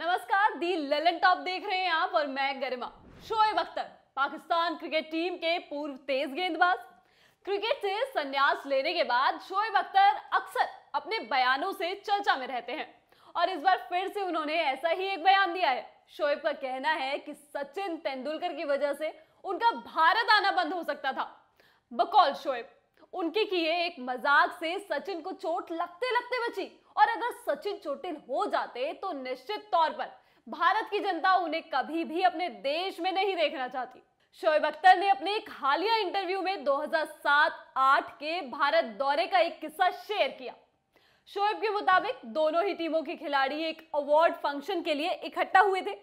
नमस्कार दी ललन टॉप देख रहे हैं आप और मैं गरिमा शोएब अख्तर पाकिस्तान क्रिकेट टीम के पूर्व तेज गेंदबाज क्रिकेट से संन्यास लेने के बाद शोएब अख्तर अक्सर अपने बयानों से चर्चा में रहते हैं और इस बार फिर से उन्होंने ऐसा ही एक बयान दिया है शोएब का कहना है कि सचिन तेंदुलकर की वजह से उनका भारत आना बंद हो सकता था बकौल शोएब उनके किए एक मजाक से सचिन को चोट लगते लगते बची और अगर सचिन चोटिल हो जाते तो निश्चित तौर पर भारत की जनता उन्हें कभी भी अपने देश में नहीं देखना चाहती शोएब अख्तर ने अपने एक हालिया इंटरव्यू में 2007-8 के भारत दौरे का एक किस्सा शेयर किया शोएब के मुताबिक दोनों ही टीमों के खिलाड़ी एक अवार्ड फंक्शन के लिए इकट्ठा हुए थे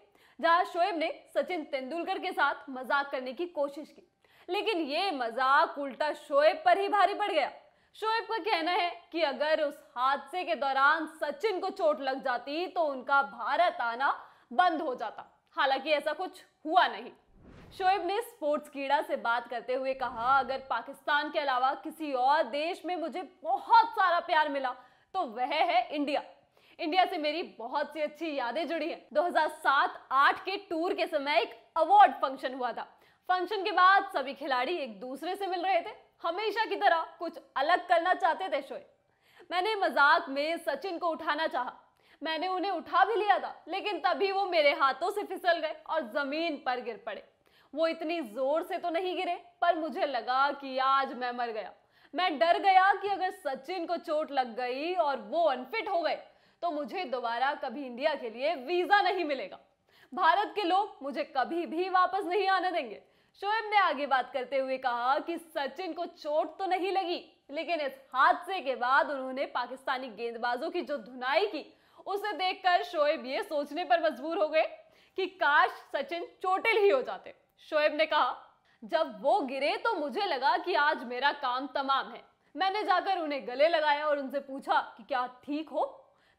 जहां शोएब ने सचिन तेंदुलकर के साथ मजाक करने की कोशिश की लेकिन ये मजाक उल्टा शोएब पर ही भारी पड़ गया शोएब का कहना है कि अगर उस हादसे के दौरान सचिन को चोट लग जाती तो उनका भारत आना बंद हो जाता हालांकि ऐसा कुछ हुआ नहीं शोएब ने स्पोर्ट्स कीड़ा से बात करते हुए कहा अगर पाकिस्तान के अलावा किसी और देश में मुझे बहुत सारा प्यार मिला तो वह है इंडिया इंडिया से मेरी बहुत सी अच्छी यादें जुड़ी हैं 2007-8 के टूर के समय एक अवार्ड फंक्शन हुआ था फंक्शन के बाद सभी खिलाड़ी एक दूसरे से मिल रहे थे हमेशा की तरह कुछ अलग करना चाहते थे शोएब मैंने मजाक में सचिन को उठाना चाहा मैंने उन्हें उठा भी लिया था लेकिन तभी वो मेरे हाथों से फिसल गए और जमीन पर गिर पड़े वो इतनी जोर से तो नहीं गिरे पर मुझे लगा कि आज मैं मर गया मैं डर गया कि अगर सचिन को चोट लग गई और वो अनफिट हो गए तो मुझे दोबारा कभी इंडिया के लिए वीजा नहीं मिलेगा भारत के लोग मुझे कभी भी वापस नहीं आने देंगे शोएब ने आगे बात करते हुए कहा कि सचिन को चोट तो नहीं लगी लेकिन इस हादसे के बाद उन्होंने पाकिस्तानी गेंदबाजों की जो धुनाई की उसे देखकर शोएब ये सोचने पर मजबूर हो गए कि काश सचिन चोटिल ही हो जाते शोएब ने कहा जब वो गिरे तो मुझे लगा कि आज मेरा काम तमाम है मैंने जाकर उन्हें गले लगाया और उनसे पूछा कि क्या ठीक हो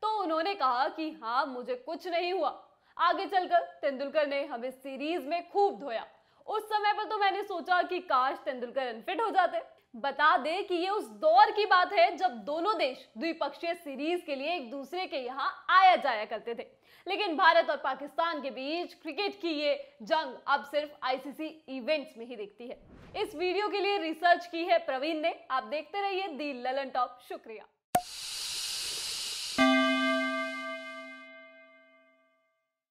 तो उन्होंने कहा कि हाँ मुझे कुछ नहीं हुआ आगे चलकर तेंदुलकर ने हमें सीरीज में खूब धोया उस समय पर तो मैंने सोचा कि काश तेंदुलकर अनफिट हो जाते बता दे कि ये उस दौर की बात है जब दोनों देश द्विपक्षीय सीरीज के लिए एक दूसरे के यहाँ आया जाया करते थे लेकिन भारत और पाकिस्तान के बीच क्रिकेट की ये जंग अब सिर्फ आईसीसी इवेंट्स में ही दिखती है इस वीडियो के लिए रिसर्च की है प्रवीण ने आप देखते रहिए दी ललन टॉप शुक्रिया